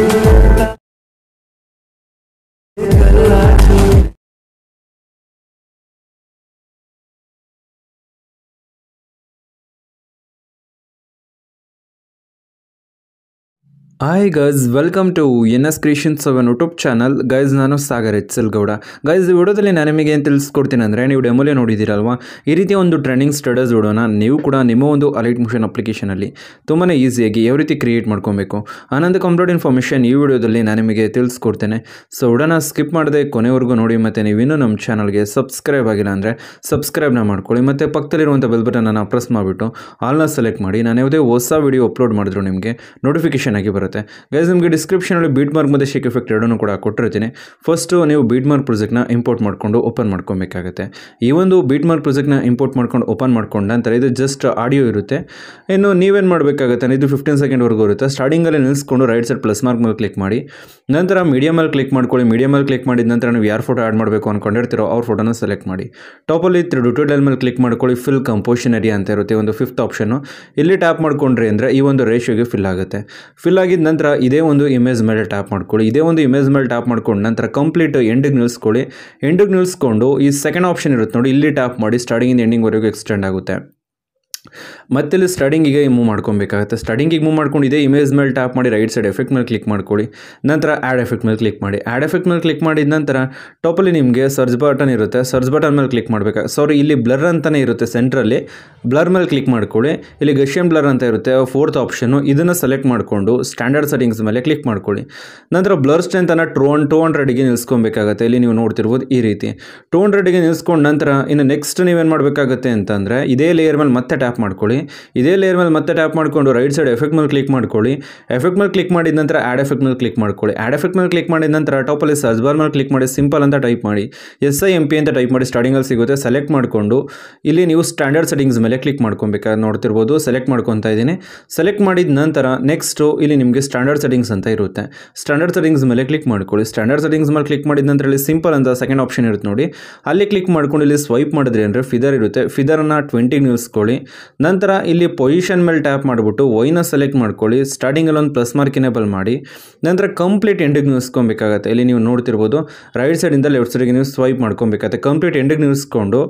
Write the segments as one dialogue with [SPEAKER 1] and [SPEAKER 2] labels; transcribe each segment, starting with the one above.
[SPEAKER 1] good. Hi guys welcome to N S creations seven YouTube channel guys ನಾನು Sagar Gowda guys ಈ ವಿಡಿಯೋದಲ್ಲಿ ನಾನು ನಿಮಗೆ ಏನು ತಿಳಿಸ್ಕೊಡ್ತೀನಿ ಅಂದರೆ ನೀವು ಡೆಮೋಲೆ ನೋಡಿದ್ದೀರಲ್ವಾ ಈ ರೀತಿ ಒಂದು ಟ್ರೆಂಡಿಂಗ್ ಸ್ಟಡಸ್ ವಿಡೋನ ನೀವು ಕೂಡ ನಿಮ್ಮ ಒಂದು ಅಲೈಟ್ ಮಿಷನ್ ಅಪ್ಲಿಕೇಶನಲ್ಲಿ ತುಂಬಾ ಈಸಿಯಾಗಿ ಯಾವ ರೀತಿ ಕ್ರಿಯೇಟ್ ಮಾಡ್ಕೊಬೇಕು ಆನಂದ ಕಂಪ್ಲೀಟ್ ಇನ್ಫಾರ್ಮೇಷನ್ ಈ ವಿಡಿಯೋದಲ್ಲಿ ನಾನು ನಿಮಗೆ ತಿಳಿಸ್ಕೊಡ್ತೇನೆ ಸೊ ವಿಡೋನ ಸ್ಕಿಪ್ ಮಾಡದೆ ಕೊನೆವರೆಗೂ ನೋಡಿ ಮತ್ತು ಇನ್ನೂ ನಮ್ಮ ಚಾನಲ್ಗೆ ಸಬ್ಸ್ಕ್ರೈಬ್ ಆಗಿಲ್ಲ ಅಂದರೆ ಸಬ್ಸ್ಕ್ರೈಬ್ನ ಮಾಡ್ಕೊಳ್ಳಿ ಮತ್ತು ಪಕ್ಕದಲ್ಲಿರುವಂಥ ಬೆಲ್ ಬಟನ್ನ ಪ್ರೆಸ್ ಮಾಡಿಬಿಟ್ಟು ಆಲ್ನ ಸೆಲೆಕ್ಟ್ ಮಾಡಿ ನಾನು ಯಾವುದೇ ಹೊಸ ವಿಡಿಯೋ ಅಪ್ಲೋಡ್ ಮಾಡಿದ್ರು ನಿಮಗೆ ನೋಟಿಫಿಕೇಶನ್ ಆಗಿ ಬರುತ್ತೆ ಬರುತ್ತೆ ಗೈಸ್ ನಿಮಗೆ ಡಿಸ್ಕ್ರಿಪ್ಷನಲ್ಲಿ ಬೀಟ್ ಮಾರ್ಕ್ ಮತ್ತೆ ಶೇಕ್ ಎಫೆಕ್ಟ್ ಎರಡನ್ನೂ ಕೂಡ ಕೊಟ್ಟಿರ್ತೀನಿ ಫಸ್ಟು ನೀವು ಬೀಟ್ ಮಾರ್ಕ್ ನ ಇಂಪೋರ್ಟ್ ಮಾಡ್ಕೊಂಡು ಓಪನ್ ಮಾಡ್ಕೊಬೇಕಾಗುತ್ತೆ ಈ ಒಂದು ಬೀಟ್ ಮಾರ್ಕ್ ನ ಇಂಪೋರ್ಟ್ ಮಾಡ್ಕೊಂಡು ಓಪನ್ ಮಾಡ್ಕೊಂಡು ನಂತರ ಇದು ಜಸ್ಟ್ ಆಡಿಯೋ ಇರುತ್ತೆ ಇನ್ನು ನೀವೇನು ಮಾಡಬೇಕಾಗುತ್ತೆ ಇದು ಫಿಫ್ಟೀನ್ ಸೆಕೆಂಡ್ವರೆಗೂ ಇರುತ್ತೆ ಸ್ಟಾರ್ಟಿಂಗ್ ಅಲ್ಲಿ ನಿಲ್ಸ್ಕೊಂಡು ರೈಟ್ ಸೈಡ್ ಪ್ಲಸ್ ಮಾರ್ಕ್ ಮೇಲೆ ಕ್ಲಿಕ್ ಮಾಡಿ ನಂತರ ಮೀಡಿಯಮಲ್ಲಿ ಕ್ಲಿಕ್ ಮಾಡ್ಕೊಳ್ಳಿ ಮೀಡಿಯಮಲ್ಲಿ ಕ್ಲಿಕ್ ಮಾಡಿದ ನಂತರ ನೀವು ಯಾರು ಫೋಟೋ ಆ್ಯಡ್ ಮಾಡಬೇಕು ಅಂದ್ಕೊಂಡಿರ್ತೀರೋ ಅವ್ರ ಫೋಟೋನ ಸೆಲೆಕ್ಟ್ ಮಾಡಿ ಟಾಪಲ್ಲಿ ಡ್ಯೂಟೋರಿಯಲ್ ಮೇಲೆ ಕ್ಲಿಕ್ ಮಾಡ್ಕೊಳ್ಳಿ ಫಿಲ್ ಏರಿಯಾ ಅಂತ ಇರುತ್ತೆ ಒಂದು ಫಿಫ್ತ್ ಆಪ್ಷನ್ ಇಲ್ಲಿ ಟ್ಯಾಪ್ ಮಾಡ್ಕೊಂಡ್ರಿ ಅಂದರೆ ಈ ಒಂದು ರೇಷಿಯೋಗೆ ಫಿಲ್ ಆಗುತ್ತೆ ಫಿಲ್ ಆಗಿ ನಂತರ ಇದೇ ಒಂದು ಇಮೇಜ್ ಮೇಲೆ ಟ್ಯಾಪ್ ಮಾಡ್ಕೊಳ್ಳಿ ಇದೇ ಒಂದು ಇಮೇಜ್ ಮೇಲೆ ಟ್ಯಾಪ್ ಮಾಡ್ಕೊಂಡು ನಂತರ ಕಂಪ್ಲೀಟ್ ಎಂಡಿಗೆ ನಿಲ್ಸ್ಕೊಳ್ಳಿ ಎಂಡಿಗೆ ನಿಲ್ಸ್ಕೊಂಡು ಈ ಸೆಕೆಂಡ್ ಆಪ್ಷನ್ ಇರುತ್ತೆ ನೋಡಿ ಇಲ್ಲಿ ಟ್ಯಾಪ್ ಮಾಡಿ ಸ್ಟಾರ್ಟಿಂಗಿಂದ ಎಂಡಿಂಗ್ವರೆಗೂ ಎಕ್ಸ್ಟೆಂಡ್ ಆಗುತ್ತೆ ಮತ್ತೆ ಇಲ್ಲಿ ಸ್ಟಡಿಂಗಿಗೆ ಮೂವ್ ಮಾಡ್ಕೊಬೇಕಾಗುತ್ತೆ ಸ್ಟಡಿಂಗಿಗೆ ಮೂವ್ ಮಾಡ್ಕೊಂಡು ಇದೇ ಇಮೇಜ್ ಮೇಲೆ ಟ್ಯಾಪ್ ಮಾಡಿ ರೈಟ್ ಸೈಡ್ ಎಫೆಕ್ಟ್ ಮೇಲೆ ಕ್ಲಿಕ್ ಮಾಡ್ಕೊಳ್ಳಿ ನಂತರ ಆ್ಯಡ್ ಎಫೆಕ್ಟ್ ಮೇಲೆ ಕ್ಲಿಕ್ ಮಾಡಿ ಆ್ಯಡ್ ಎಫೆಕ್ಟ್ ಮೇಲೆ ಕ್ಲಿಕ್ ಮಾಡಿದ ನಂತರ ಟಾಪಲ್ಲಿ ನಿಮಗೆ ಸರ್ಚ್ ಬಟನ್ ಇರುತ್ತೆ ಸರ್ಚ್ ಬಟನ್ ಮೇಲೆ ಕ್ಲಿಕ್ ಮಾಡಬೇಕು ಸಾರಿ ಇಲ್ಲಿ ಬ್ಲರ್ ಅಂತಲೇ ಇರುತ್ತೆ ಸೆಂಟ್ರಲ್ಲಿ ಬ್ಲರ್ ಮೇಲೆ ಕ್ಲಿಕ್ ಮಾಡ್ಕೊಳ್ಳಿ ಇಲ್ಲಿ ಗಶಿಯನ್ ಬ್ಲರ್ ಅಂತ ಇರುತ್ತೆ ಫೋರ್ತ್ ಆಪ್ಷನ್ನು ಇದನ್ನು ಸೆಲೆಕ್ಟ್ ಮಾಡಿಕೊಂಡು ಸ್ಟ್ಯಾಂಡರ್ಡ್ ಸೆಟ್ಟಿಂಗ್ಸ್ ಮೇಲೆ ಕ್ಲಿಕ್ ಮಾಡ್ಕೊಳ್ಳಿ ನಂತರ ಬ್ಲರ್ ಸ್ಟ್ರೆಂತನ್ನು ಟ್ರೋನ್ ಟೂ ಹಂಡ್ರೆಡ್ಗೆ ನಿಲ್ಸ್ಕೊಬೇಕಾಗತ್ತೆ ಇಲ್ಲಿ ನೀವು ನೋಡ್ತಿರ್ಬೋದು ಈ ರೀತಿ ಟೂ ಹಂಡ್ರೆಡ್ಗೆ ನಿಲ್ಸ್ಕೊಂಡು ನಂತರ ಇನ್ನು ನೆಕ್ಸ್ಟ್ ನೀವೇನು ಮಾಡಬೇಕಾಗುತ್ತೆ ಅಂತಂದರೆ ಇದೇ ಲೇಯರ್ ಮೇಲೆ ಮತ್ತೆ ಟ್ಯಾಪ್ ಟ್ಯಾಪ್ ಮಾಡ್ಕೊಳ್ಳಿ ಇದೇ ಲೇಯರ್ ಮೇಲೆ ಮತ್ತೆ ಟ್ಯಾಪ್ ಮಾಡಿಕೊಂಡು ರೈಟ್ ಸೈಡ್ ಎಫೆಕ್ಟ್ ಮೇಲೆ ಕ್ಲಿಕ್ ಮಾಡ್ಕೊಳ್ಳಿ ಎಫೆಕ್ಟ್ ಮೇಲೆ ಕ್ಲಿಕ್ ಮಾಡಿದ ನಂತರ ಆ್ಯಡ್ ಎಫೆಕ್ಟ್ ಮೇಲೆ ಕ್ಲಿಕ್ ಮಾಡ್ಕೊಳ್ಳಿ ಆ್ಯಡ್ ಎಫೆಕ್ಟ್ ಮೇಲೆ ಕ್ಲಿಕ್ ಮಾಡಿದ ನಂತರ ಟಾಪಲ್ಲಿ ಸರ್ಚ್ ಬಾರ್ ಮೇಲೆ ಕ್ಲಿಕ್ ಮಾಡಿ ಸಿಂಪಲ್ ಅಂತ ಟೈಪ್ ಮಾಡಿ ಎಸ್ ಐ ಎಂ ಪಿ ಅಂತ ಟೈಪ್ ಮಾಡಿ ಸ್ಟಾರ್ಟಿಂಗಲ್ಲಿ ಸಿಗುತ್ತೆ ಸೆಲೆಕ್ಟ್ ಮಾಡಿಕೊಂಡು ಇಲ್ಲಿ ನೀವು ಸ್ಟ್ಯಾಂಡರ್ಡ್ ಸೆಟ್ಟಿಂಗ್ಸ್ ಮೇಲೆ ಕ್ಲಿಕ್ ಮಾಡ್ಕೊಬೇಕು ನೋಡ್ತಿರ್ಬೋದು ಸೆಲೆಕ್ಟ್ ಮಾಡ್ಕೊತಾ ಇದ್ದೀನಿ ಸೆಲೆಕ್ಟ್ ಮಾಡಿದ ನಂತರ ನೆಕ್ಸ್ಟು ಇಲ್ಲಿ ನಿಮಗೆ ಸ್ಟ್ಯಾಂಡರ್ಡ್ ಸೆಟ್ಟಿಂಗ್ಸ್ ಅಂತ ಇರುತ್ತೆ ಸ್ಟ್ಯಾಂಡರ್ಡ್ ಸೆಟ್ಟಿಂಗ್ಸ್ ಮೇಲೆ ಕ್ಲಿಕ್ ಮಾಡ್ಕೊಳ್ಳಿ ಸ್ಟ್ಯಾಂಡರ್ಡ್ ಸೆಟ್ಟಿಂಗ್ಸ್ ಮೇಲೆ ಕ್ಲಿಕ್ ಮಾಡಿದ ನಂತರ ಇಲ್ಲಿ ಸಿಂಪಲ್ ಅಂತ ಸೆಕೆಂಡ್ ಆಪ್ಷನ್ ಇರುತ್ತೆ ನೋಡಿ ಅಲ್ಲಿ ಕ್ಲಿಕ್ ಮಾಡ್ಕೊಂಡು ಇಲ್ಲಿ ಸ್ವೈಪ್ ಮಾಡಿದ್ರೆ ಅಂದರೆ ಫಿದರ್ ಇರುತ್ತೆ ಫಿದರನ್ನು ಟ್ವೆಂಟಿ ನಿಲ್ಸ್ಕೊಳ್ಳಿ ನಂತರ ಇಲ್ಲಿ ಪೊಸಿಷನ್ ಮೇಲೆ ಟ್ಯಾಪ್ ಮಾಡಿಬಿಟ್ಟು ವೈನ ಸೆಲೆಕ್ಟ್ ಮಾಡ್ಕೊಳ್ಳಿ ಸ್ಟಾರ್ಟಿಂಗಲ್ಲಿ ಒಂದು ಪ್ಲಸ್ ಮಾರ್ಕ್ ಇನೇಬಲ್ ಮಾಡಿ ನಂತರ ಕಂಪ್ಲೀಟ್ ಎಂಡಿಗೆ ನಿಲ್ಲಿಸ್ಕೊಬೇಕಾಗತ್ತೆ ಇಲ್ಲಿ ನೀವು ನೋಡ್ತಿರ್ಬೋದು ರೈಟ್ ಸೈಡಿಂದ ಲೆಫ್ಟ್ ಸೈಡ್ಗೆ ನೀವು ಸ್ವೈಪ್ ಮಾಡ್ಕೊಬೇಕಾಗತ್ತೆ ಕಂಪ್ಲೀಟ್ ಎಂಡಿಗೆ ನಿಲ್ಲಿಸ್ಕೊಂಡು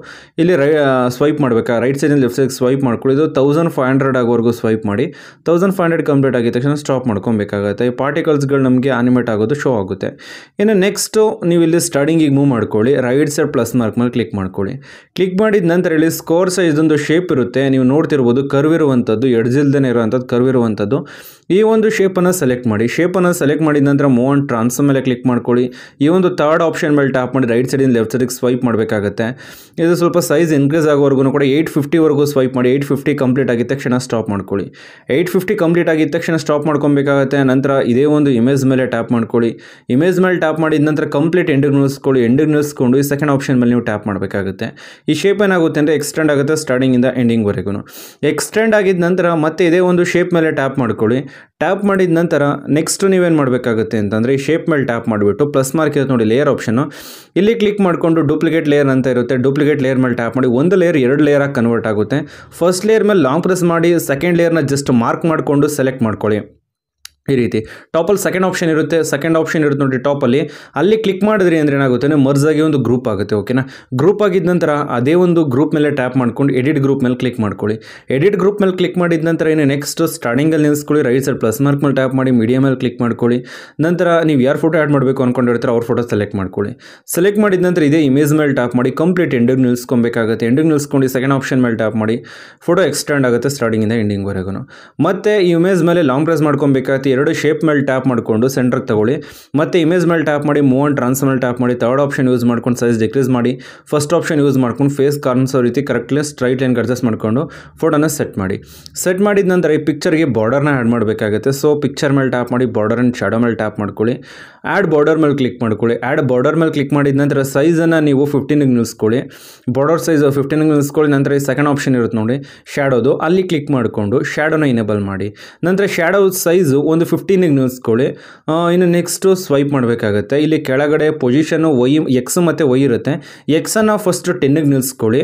[SPEAKER 1] ಇಲ್ಲಿ ರೈ ಸ್ವೈಪ್ ಮಾಡಬೇಕಾ ರೈಟ್ ಸೈಡಿಂದ ಲೆಫ್ಟ್ ಸೈಡ್ ಸ್ವೈಪ್ ಇದು ತೌಸಂಡ್ ಫೈವ್ ಹಂಡ್ರೆಡ್ ಆಗೋವರೆಗೂ ಸ್ವೈಪ್ ಮಾಡಿ ತೌಸಂಡ್ ಫೈವ್ ಹಂಡ್ರೆಡ್ ಕಂಪ್ಲೀಟ್ ಆಗಿದ ತಕ್ಷಣ ಸ್ಟಾಪ್ ಮಾಡ್ಕೊಬೇಕಾಗತ್ತೆ ಪಾರ್ಟಿಕಲ್ಸ್ಗಳು ನಮಗೆ ಆನಿಮೇಟ್ ಆಗೋದು ಶೋ ಆಗುತ್ತೆ ಇನ್ನು ನೆಕ್ಸ್ಟು ನೀವು ಇಲ್ಲಿ ಸ್ಟಾರ್ಟಿಂಗಿಗೆ ಮೂವ್ ಮಾಡ್ಕೊಳ್ಳಿ ರೈಟ್ ಸೈಡ್ ಪ್ಲಸ್ ಮಾರ್ಕ್ ಮೇಲೆ ಕ್ಲಿಕ್ ಮಾಡ್ಕೊಳ್ಳಿ ಕ್ಲಿಕ್ ಮಾಡಿದ ನಂತರ ಇಲ್ಲಿ ಸ್ಕೋರ್ ಸೈಜ್ ಒಂದು ಶೇಪ್ ಇರುತ್ತೆ ನೀವು ನೋಡ್ತಿರ್ಬೋದು ಕರ್ವಿರುವಂಥದ್ದು ಎಡ್ಜಿಲ್ದೇ ಇರುವಂಥದ್ದು ಕರ್ವಿರುವಂಥದ್ದು ಈ ಒಂದು ಶೇಪನ್ನು ಸೆಲೆಕ್ಟ್ ಮಾಡಿ ಶೇಪನ್ನು ಸೆಲೆಕ್ಟ್ ಮಾಡಿದ ನಂತರ ಮೂವ್ ಆನ್ ಟ್ರಾನ್ಸ್ಫರ್ ಮೇಲೆ ಕ್ಲಿಕ್ ಮಾಡ್ಕೊಳ್ಳಿ ಈ ಒಂದು ಥರ್ಡ್ ಆಪ್ಷನ್ ಮೇಲೆ ಟ್ಯಾಪ್ ಮಾಡಿ ರೈಟ್ ಸೈಡಿಂದ ಲೆಫ್ಟ್ ಸೈಡಿಗೆ ಸ್ವೈಪ್ ಮಾಡಬೇಕಾಗುತ್ತೆ ಇದು ಸ್ವಲ್ಪ ಸೈಜ್ ಇನ್ಕ್ರೀಸ್ ಆಗೋವರೆಗೂ ಕೂಡ ಏಯ್ಟ್ ಫಿಫ್ಟಿವರೆಗೂ ಸ್ವೈಪ್ ಮಾಡಿ ಏಯ್ಟ್ ಫಿಫ್ಟಿ ಕಂಪ್ಲೀಟ್ ಆಗಿದ ತಕ್ಷಣ ಸ್ಟಾಪ್ ಮಾಡ್ಕೊಳ್ಳಿ ಏಯ್ಟ್ ಫಿಫ್ಟಿ ಕಂಪ್ಲೀಟ್ ಆಗಿದ ತಕ್ಷಣ ಸ್ಟಾಪ್ ಮಾಡ್ಕೊಬೇಕಾಗುತ್ತೆ ನಂತರ ಇದೇ ಒಂದು ಇಮೇಜ್ ಮೇಲೆ ಟ್ಯಾಪ್ ಮಾಡ್ಕೊಳ್ಳಿ ಇಮೇಜ್ ಮೇಲೆ ಟ್ಯಾಪ್ ಮಾಡಿದ ನಂತರ ಕಂಪ್ಲೀಟ್ ಎಂಡಿಗೆ ನಿಲ್ಲಿಸ್ಕೊಳ್ಳಿ ಎಂಡಿಗೆ ನಿಲ್ಲಿಸ್ಕೊಂಡು ಈ ಸೆಕೆಂಡ್ ಆಪ್ಷನ್ ಮೇಲೆ ನೀವು ಟ್ಯಾಪ್ ಮಾಡಬೇಕಾಗುತ್ತೆ ಈ ಶೇಪ್ ಏನಾಗುತ್ತೆ ಅಂದರೆ ಎಕ್ಸ್ಟೆಂಡ್ ಆಗುತ್ತೆ ಸ್ಟಾರ್ಟಿಂಗಿಂದ ಎಂಡಿಂಗ್ವರೆಗೂ ಎಕ್ಸ್ಟೆಂಡ್ ಆಗಿದ ನಂತರ ಮತ್ತೆ ಇದೇ ಒಂದು ಶೇಪ್ ಮೇಲೆ ಟ್ಯಾಪ್ ಮಾಡ್ಕೊಳ್ಳಿ ಟ್ಯಾಪ್ ಮಾಡಿದ ನಂತರ ನೆಕ್ಸ್ಟ್ ನೀವೇನು ಮಾಡಬೇಕಾಗುತ್ತೆ ಅಂತಂದರೆ ಈ ಶೇಪ್ ಮೇಲೆ ಟ್ಯಾಪ್ ಮಾಡಿಬಿಟ್ಟು ಪ್ಲಸ್ ಮಾರ್ಕ್ ಇರೋದು ನೋಡಿ ಲೇಯರ್ ಆಪ್ಷನ್ನು ಇಲ್ಲಿ ಕ್ಲಿಕ್ ಮಾಡಿಕೊಂಡು ಡೂಪ್ಲಿಕೇಟ್ ಲೇಯರ್ ಅಂತ ಇರುತ್ತೆ ಡೂಪ್ಲಿಕೇಟ್ ಲೇಯರ್ ಮೇಲೆ ಟ್ಯಾಪ್ ಮಾಡಿ ಒಂದು ಲೇಯರ್ ಎರಡು ಲೇಯರ್ ಆಗಿ ಕನ್ವರ್ಟ್ ಆಗುತ್ತೆ ಫಸ್ಟ್ ಲೇಯರ್ ಮೇಲೆ ಲಾಂಗ್ ಪ್ರೆಸ್ ಮಾಡಿ ಸೆಕೆಂಡ್ ಲೇಯರ್ನ ಜಸ್ಟ್ ಮಾರ್ಕ್ ಮಾಡಿಕೊಂಡು ಸೆಲೆಕ್ಟ್ ಮಾಡ್ಕೊಳ್ಳಿ ಈ ರೀತಿ ಟಾಪಲ್ಲಿ ಸೆಕೆಂಡ್ ಆಪ್ಷನ್ ಇರುತ್ತೆ ಸೆಕೆಂಡ್ ಆಪ್ಷನ್ ಇರುತ್ತೆ ನೋಡಿ ಟಾಪಲ್ಲಿ ಅಲ್ಲಿ ಕ್ಲಿಕ್ ಮಾಡಿದ್ರಿ ಅಂದರೆ ಏನಾಗುತ್ತೆ ಮರ್ಜ್ ಆಗಿ ಒಂದು ಗ್ರೂಪ್ ಆಗುತ್ತೆ ಓಕೆನಾ ಗ್ರೂಪ್ ಆಗಿದ ನಂತರ ಅದೇ ಒಂದು ಗ್ರೂಪ್ ಮೇಲೆ ಟ್ಯಾಪ್ ಮಾಡ್ಕೊಂಡು ಎಡಿಟ್ ಗ್ರೂಪ್ ಮೇಲೆ ಕ್ಲಿಕ್ ಮಾಡ್ಕೊಳ್ಳಿ ಎಡಿಟ್ ಗ್ರೂಪ್ ಮೇಲೆ ಕ್ಲಿಕ್ ಮಾಡಿದ ನಂತರ ಏನು ನೆಕ್ಸ್ಟ್ ಸ್ಟಾರ್ಟಿಂಗಲ್ಲಿ ನಿಲ್ಸ್ಕೊಳ್ಳಿ ರೈಟ್ ಸೈಡ್ ಪ್ಲಸ್ ಮಾರ್ಕ್ ಮೇಲೆ ಟ್ಯಾಪ್ ಮಾಡಿ ಮೀಡಿಯಾ ಮೇಲೆ ಕ್ಲಿಕ್ ಮಾಡ್ಕೊಳ್ಳಿ ನಂತರ ನೀವು ಯಾರು ಫೋಟೋ ಆ್ಯಡ್ ಮಾಡಬೇಕು ಅಂದ್ಕೊಂಡಿರ್ತಾರೆ ಅವ್ರ ಫೋಟೋ ಸೆಲೆಕ್ಟ್ ಮಾಡ್ಕೊಳ್ಳಿ ಸೆಲೆಕ್ಟ್ ಮಾಡಿದ ನಂತರ ಇದೇ ಇಮೇಜ್ ಮೇಲೆ ಟ್ಯಾಪ್ ಮಾಡಿ ಕಂಪ್ಲೀಟ್ ಎಂಡಿಗೆ ನಿಲ್ಸ್ಕೊಬೇಕಾಗುತ್ತೆ ಎಂಡಿಗೆ ನಿಲ್ಸ್ಕೊಂಡು ಸೆಕೆಂಡ್ ಆಪ್ಷನ್ ಮೇಲೆ ಟ್ಯಾಪ್ ಮಾಡಿ ಫೋಟೋ ಎಕ್ಸ್ಟೆಂಡ್ ಆಗುತ್ತೆ ಸ್ಟಾರ್ಟಿಂಗಿಂದ ಎಂಡಿಂಗ್ವರೆಗೂ ಮತ್ತೆ ಈ ಇಮೇಜ್ ಮೇಲೆ ಲಾಂಗ್ ಪ್ರೆಸ್ ಮಾಡ್ಕೊಬೇಕಾಗುತ್ತೆ ಎರಡು ಶೇಪ್ ಮೇಲೆ ಟ್ಯಾಪ್ ಮಾಡಿಕೊಂಡು ಸೆಂಟ್ರಿಗೆ ತಗೊಳ್ಳಿ ಮತ್ತು ಇಮೇಜ್ ಮೇಲೆ ಟ್ಯಾಪ್ ಮಾಡಿ ಮೂವ್ ಆ್ಯಂಡ್ ಟ್ರಾನ್ಸ್ ಮೇಲೆ ಟ್ಯಾಪ್ ಮಾಡಿ ಥರ್ಡ್ ಆಪ್ಷನ್ ಯೂಸ್ ಮಾಡ್ಕೊಂಡು ಸೈಜ್ ಡಿಕ್ರೀಸ್ ಮಾಡಿ ಫಸ್ಟ್ ಆಪ್ಷನ್ ಯೂಸ್ ಮಾಡ್ಕೊಂಡು ಫೇಸ್ ಕಾರ್ನ್ಸೋ ರೀತಿ ಕರೆಕ್ಟ್ಲಿ ಸ್ಟ್ರೈಟ್ ಲೈನ್ ಅಡ್ಜಸ್ಟ್ ಮಾಡಿಕೊಂಡು ಫೋಟೋನ ಸೆಟ್ ಮಾಡಿ ಸೆಟ್ ಮಾಡಿದ ನಂತರ ಈ ಪಿಕ್ಚರ್ಗೆ ಬಾರ್ಡರ್ನ ಆ್ಯಡ್ ಮಾಡಬೇಕಾಗುತ್ತೆ ಸೊ ಪಿಕ್ಚರ್ ಮೇಲೆ ಟ್ಯಾಪ್ ಮಾಡಿ ಬಾರ್ಡರ್ ಆ್ಯಂಡ್ ಶಾಡೋ ಮೇಲೆ ಟ್ಯಾಪ್ ಮಾಡ್ಕೊಳ್ಳಿ ಆ್ಯಡ್ ಬಾರ್ಡರ್ ಮೇಲೆ ಕ್ಲಿಕ್ ಮಾಡ್ಕೊಳ್ಳಿ ಆ್ಯಡ್ ಬಾರ್ಡರ್ ಮೇಲೆ ಕ್ಲಿಕ್ ಮಾಡಿದ ನಂತರ ಸೈಜನ್ನು ನೀವು ಫಿಫ್ಟೀನಿಗೆ ನಿಲ್ಲಿಸ್ಕೊಳ್ಳಿ ಬಾರ್ಡರ್ ಸೈಜ್ ಫಿಫ್ಟೀನಿಗೆ ನಿಲ್ಸ್ಕೊಳ್ಳಿ ನಂತರ ಈ ಸೆಕೆಂಡ್ ಆಪ್ಷನ್ ಇರುತ್ತೆ ನೋಡಿ ಶ್ಯಾಡೋದು ಅಲ್ಲಿ ಕ್ಲಿಕ್ ಮಾಡಿಕೊಂಡು ಶಾಡೋನ ಇನೇಬಲ್ ಮಾಡಿ ನಂತರ ಶಾಡೋ ಸೈಜು ಒಂದು ಒಂದು ಫಿಫ್ಟೀನಿಗೆ ನಿಲ್ಲಿಸ್ಕೊಳ್ಳಿ ಇನ್ನು ನೆಕ್ಸ್ಟು ಸ್ವೈಪ್ ಮಾಡಬೇಕಾಗುತ್ತೆ ಇಲ್ಲಿ ಕೆಳಗಡೆ ಪೊಸಿಷನು ವೈ ಎಕ್ಸ್ ಮತ್ತು ವೈ ಇರುತ್ತೆ ಎಕ್ಸನ್ನು ಫಸ್ಟ್ ಟೆನ್ನಿಗೆ ನಿಲ್ಲಿಸ್ಕೊಳ್ಳಿ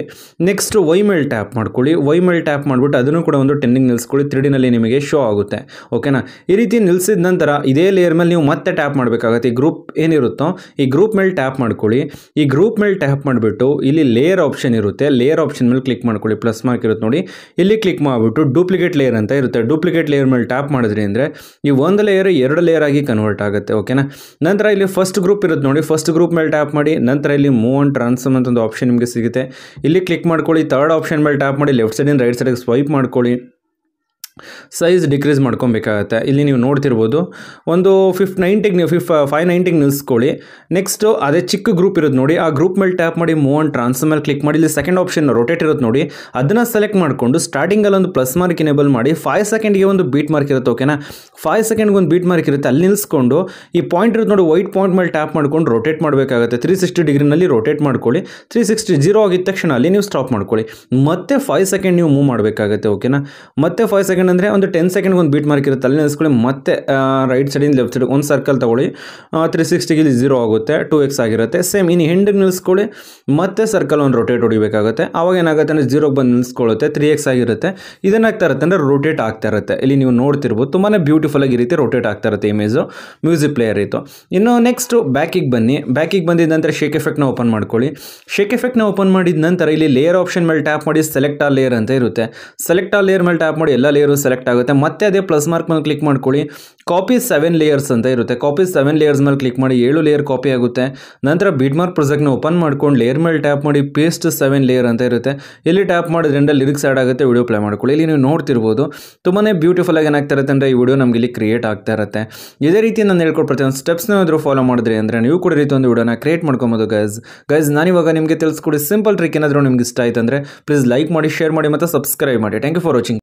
[SPEAKER 1] ನೆಕ್ಸ್ಟ್ ವೈ ಮೇಲೆ ಟ್ಯಾಪ್ ಮಾಡ್ಕೊಳ್ಳಿ ವೈ ಮೇಲೆ ಟ್ಯಾಪ್ ಮಾಡಿಬಿಟ್ಟು ಅದನ್ನು ಕೂಡ ಒಂದು ಟೆನ್ನಿಗೆ ನಿಲ್ಲಿಸ್ಕೊಳ್ಳಿ ತ್ರೀಡಿನಲ್ಲಿ ನಿಮಗೆ ಶೋ ಆಗುತ್ತೆ ಓಕೆನಾ ಈ ರೀತಿ ನಿಲ್ಲಿಸಿದ ನಂತರ ಇದೇ ಲೇಯರ್ ಮೇಲೆ ನೀವು ಮತ್ತೆ ಟ್ಯಾಪ್ ಮಾಡಬೇಕಾಗುತ್ತೆ ಈ ಗ್ರೂಪ್ ಏನಿರುತ್ತೋ ಈ ಗ್ರೂಪ್ ಮೇಲೆ ಟ್ಯಾಪ್ ಮಾಡ್ಕೊಳ್ಳಿ ಈ ಗ್ರೂಪ್ ಮೇಲೆ ಟ್ಯಾಪ್ ಮಾಡಿಬಿಟ್ಟು ಇಲ್ಲಿ ಲೇಯರ್ ಆಪ್ಷನ್ ಇರುತ್ತೆ ಲೇಯರ್ ಆಪ್ಷನ್ ಮೇಲೆ ಕ್ಲಿಕ್ ಮಾಡ್ಕೊಳ್ಳಿ ಪ್ಲಸ್ ಮಾರ್ಕ್ ಇರುತ್ತೆ ನೋಡಿ ಇಲ್ಲಿ ಕ್ಲಿಕ್ ಮಾಡಿಬಿಟ್ಟು ಡೂಪ್ಲಿಕೇಟ್ ಲೇಯರ್ ಅಂತ ಇರುತ್ತೆ ಡೂಪ್ಲಿಕೇಟ್ ಲೇಯರ್ ಮೇಲೆ ಟ್ಯಾಪ್ ಮಾಡಿದ್ರಿ ಅಂದರೆ ಈ ಒಂದು ಲೇಯರ್ ಎರಡು ಲೇಯರ್ ಆಗಿ ಕನ್ವರ್ಟ್ ಆಗುತ್ತೆ ಓಕೆನಾ ನಂತರ ಇಲ್ಲಿ ಫಸ್ಟ್ ಗ್ರೂಪ್ ಇರುತ್ತೆ ನೋಡಿ ಫಸ್ಟ್ ಗ್ರೂಪ್ ಮೇಲೆ ಟ್ಯಾಪ್ ಮಾಡಿ ನಂತರ ಇಲ್ಲಿ ಮೂವ್ ಆನ್ ಟ್ರಾನ್ಸ್ಫರ್ಮ್ ಅಂತ ಒಂದು ಆಪ್ಷನ್ ನಿಮಗೆ ಸಿಗುತ್ತೆ ಇಲ್ಲಿ ಕ್ಲಿಕ್ ಮಾಡ್ಕೊಳ್ಳಿ ತರ್ಡ್ ಆಪ್ಷನ್ ಮೇಲೆ ಟ್ಯಾಪ್ ಮಾಡಿ ಲೆಫ್ಟ್ ಸೈಡಿನ ರೈಟ್ ಸೈಡಿಗೆ ಸ್ವೈಪ್ ಮಾಡ್ಕೊಳ್ಳಿ ಸೈಜ್ ಡಿಕ್ರೀಸ್ ಮಾಡ್ಕೊಬೇಕಾಗತ್ತೆ ಇಲ್ಲಿ ನೀವು ನೋಡ್ತಿರ್ಬೋದು ಒಂದು ಫಿಫ್ ನೈಂಟಿಗೆ ನೀವು ಫಿಫ್ ಫೈವ್ ನೈಂಟಿಗೆ ನಿಲ್ಸ್ಕೊಳ್ಳಿ ನೆಕ್ಸ್ಟು ಅದೇ ಚಿಕ್ಕ ಗ್ರೂಪ್ ಇರೋದು ನೋಡಿ ಆ ಗ್ರೂಪ್ ಮೇಲೆ ಟ್ಯಾಪ್ ಮಾಡಿ ಮೂವ್ ಆನ್ ಟ್ರಾನ್ಸ್ಫರ್ ಮೇಲೆ ಕ್ಲಿಕ್ ಮಾಡಿ ಇಲ್ಲಿ ಸೆಕೆಂಡ್ ಆಪ್ಷನ್ ರೊಟೇಟ್ ಇರೋದು ನೋಡಿ ಅದನ್ನು ಸೆಲೆಕ್ಟ್ ಮಾಡಿಕೊಂಡು ಸ್ಟಾರ್ಟಿಂಗಲ್ಲಿ ಒಂದು ಪ್ಲಸ್ ಮಾರ್ಕ್ ಇನೇಬಲ್ ಮಾಡಿ ಫೈವ್ ಸೆಕೆಂಡ್ಗೆ ಒಂದು ಬೀಟ್ ಮಾರ್ಕ್ ಇರುತ್ತೆ ಓಕೆನಾ ಫೈವ್ ಸೆಕೆಂಡ್ಗೆ ಒಂದು ಬೀಟ್ ಮಾರ್ಕ್ ಇರುತ್ತೆ ಅಲ್ಲಿ ನಿಲ್ಲಿಸ್ಕೊಂಡು ಈ ಪಾಯಿಂಟ್ ಇರೋದು ನೋಡಿ ವೈಟ್ ಪಾಯಿಂಟ್ ಮೇಲೆ ಟ್ಯಾಪ್ ಮಾಡ್ಕೊಂಡು ರೊಟೇಟ್ ಮಾಡಬೇಕಾಗುತ್ತೆ ತ್ರೀ ಸಿಕ್ಸ್ಟಿ ಡಿಗ್ರಿನಲ್ಲಿ ರೊಟೇಟ್ ಮಾಡ್ಕೊಳ್ಳಿ ತ್ರೀ ಸಿಕ್ಸ್ಟಿ ಜೀರೋ ಆಗಿದ ತಕ್ಷಣ ಅಲ್ಲಿ ನೀವು ಸ್ಟಾಪ್ ಮಾಡ್ಕೊಳ್ಳಿ ಮತ್ತೆ ಫೈವ್ ಸೆಕೆಂಡ್ ನೀವು ಮೂವ್ ಮಾಡಬೇಕಾಗುತ್ತೆ ಓಕೆನಾ ಮತ್ತೆ ಫೈವ್ ಸೆಕೆಂಡ್ ಸೆಕೆಂಡ್ ಅಂದರೆ ಒಂದು ಟೆನ್ ಸೆಕೆಂಡ್ಗೆ ಒಂದು ಬೀಟ್ ಮಾರ್ಕ್ ಇರುತ್ತೆ ಅಲ್ಲಿ ನೆನೆಸ್ಕೊಳ್ಳಿ ಮತ್ತೆ ರೈಟ್ ಸೈಡಿಂದ ಲೆಫ್ಟ್ ಸೈಡ್ ಒಂದು ಸರ್ಕಲ್ ತಗೊಳ್ಳಿ ತ್ರೀ ಸಿಕ್ಸ್ಟಿಗೆ ಇಲ್ಲಿ ಝೀರೋ ಆಗುತ್ತೆ ಟೂ ಎಕ್ಸ್ ಆಗಿರುತ್ತೆ ಸೇಮ್ ಇನ್ನು ಹೆಂಡಿಗೆ ನಿಲ್ಸ್ಕೊಳ್ಳಿ ಮತ್ತೆ ಸರ್ಕಲ್ ಒಂದು ರೊಟೇಟ್ ಹೊಡಿಬೇಕಾಗುತ್ತೆ ಆವಾಗ ಏನಾಗುತ್ತೆ ಅಂದರೆ ಜೀರೋಗೆ ಬಂದು ನಿಲ್ಸ್ಕೊಳ್ಳುತ್ತೆ ತ್ರೀ ಎಕ್ಸ್ ಆಗಿರುತ್ತೆ ಇದೇನಾಗ್ತಾ ಇರುತ್ತೆ ಅಂದರೆ ರೊಟೇಟ್ ಆಗ್ತಾ ಇರುತ್ತೆ ಇಲ್ಲಿ ನೀವು ನೋಡ್ತಿರ್ಬೋದು ತುಂಬಾ ಬ್ಯೂಟಿಫುಲ್ ಆಗಿ ಈ ರೀತಿ ರೊಟೇಟ್ ಆಗ್ತಾ ಇರುತ್ತೆ ಇಮೇಜು ಮ್ಯೂಸಿಕ್ ಪ್ಲೇಯರ್ ಇತ್ತು ಇನ್ನು ನೆಕ್ಸ್ಟು ಬ್ಯಾಕಿಗೆ ಬನ್ನಿ ಬ್ಯಾಕಿಗೆ ಬಂದಿದ ನಂತರ ಶೇಕ್ ಎಫೆಕ್ಟ್ನ ಓಪನ್ ಮಾಡ್ಕೊಳ್ಳಿ ಶೇಕ್ ಎಫೆಕ್ಟ್ನ ಓಪನ್ ಮಾಡಿದ ನಂತರ ಇಲ್ಲಿ ಲೇಯರ್ ಆಪ್ಷನ್ ಮೇಲೆ ಟ್ಯಾಪ್ ಮಾಡಿ ಸೆಲೆಕ್ಟ್ ಆ ಲೇಯರ್ ಅಂತ ಇರುತ್ತೆ ಸೆಲೆಕ್ಟ್ ಆ ಲೇಯರ್ ಮೇಲೆ ಟ್ಯಾಪ್ ಮಾಡಿ ಎಲ್ಲ ಲೇಯರ್ ಲೇಯರು ಸೆಲೆಕ್ಟ್ ಆಗುತ್ತೆ ಮತ್ತೆ ಅದೇ ಪ್ಲಸ್ ಮಾರ್ಕ್ ಮೇಲೆ ಕ್ಲಿಕ್ ಮಾಡ್ಕೊಳ್ಳಿ ಕಾಪಿ ಸೆವೆನ್ ಲೇಯರ್ಸ್ ಅಂತ ಇರುತ್ತೆ ಕಾಪಿ ಸೆವೆನ್ ಲೇಯರ್ಸ್ ಮೇಲೆ ಕ್ಲಿಕ್ ಮಾಡಿ ಏಳು ಲೇಯರ್ ಕಾಪಿ ಆಗುತ್ತೆ ನಂತರ ಬಿಡ್ ಮಾರ್ಕ್ ಪ್ರೊಜೆಕ್ಟ್ನ ಓಪನ್ ಮಾಡ್ಕೊಂಡು ಲೇಯರ್ ಮೇಲೆ ಟ್ಯಾಪ್ ಮಾಡಿ ಪೇಸ್ಟ್ ಸೆವೆನ್ ಲೇಯರ್ ಅಂತ ಇರುತ್ತೆ ಇಲ್ಲಿ ಟ್ಯಾಪ್ ಮಾಡೋದ್ರಿಂದ ಲಿರಿಕ್ಸ್ ಆ್ಯಡ್ ಆಗುತ್ತೆ ವಿಡಿಯೋ ಪ್ಲೇ ಮಾಡ್ಕೊಳ್ಳಿ ಇಲ್ಲಿ ನೀವು ನೋಡ್ತಿರ್ಬೋದು ತುಂಬಾ ಬ್ಯೂಟಿಫುಲ್ ಆಗಿ ಏನಾಗ್ತಾ ಇರುತ್ತೆ ಅಂದರೆ ಈ ವಿಡಿಯೋ ನಮಗೆ ಇಲ್ಲಿ ಕ್ರಿಯೇಟ್ ಆಗ್ತಾ ಇರುತ್ತೆ ಇದೇ ರೀತಿ ನಾನು ಹೇಳ್ಕೊಡ್ ಒಂದು ಸ್ಟೆಪ್ಸ್ನ ಏನಾದರೂ ಫಾಲೋ ಮಾಡಿದ್ರಿ ಅಂದರೆ ನೀವು ಕೂಡ ರೀತಿ ಒಂದು ವಿಡಿಯೋನ ಕ್ರಿಯೇಟ್ ಮಾಡ್ಕೊಬೋದು ಗೈಸ್ ಗೈಸ್ ನಾನಿವಾಗ ನಿಮಗೆ ತಿಳಿಸ್ಕೊಡಿ ಸಿಂಪಲ್ ಟ್ರಿಕ್ ಏನಾದರೂ ನಿಮ್ಗೆ ಇಷ್ಟ ಆಯ್ತು ಅಂದರೆ ಪ್ಲೀಸ್ ಲೈಕ್ ಮಾಡಿ ಶೇರ್ ಮಾಡಿ ಮತ್ತು ಸಬ್ಸ್ಕ್ರೈಬ್ ಮಾಡಿ ಥ್ಯಾಂಕ್ ಯು ಫಾರ್ ವಾಚಿಂಗ್